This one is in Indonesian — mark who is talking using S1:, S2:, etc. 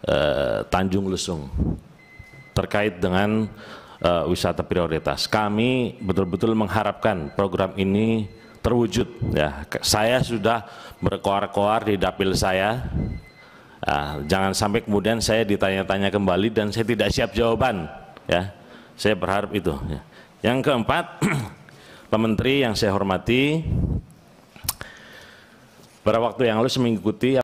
S1: Eh, Tanjung Lesung terkait dengan uh, wisata prioritas. Kami betul-betul mengharapkan program ini terwujud. Ya, saya sudah berkoar-koar di dapil saya. Ah, jangan sampai kemudian saya ditanya-tanya kembali dan saya tidak siap jawaban. Ya, saya berharap itu. Ya. Yang keempat, Pak Menteri yang saya hormati, pada waktu yang lalu saya mengikuti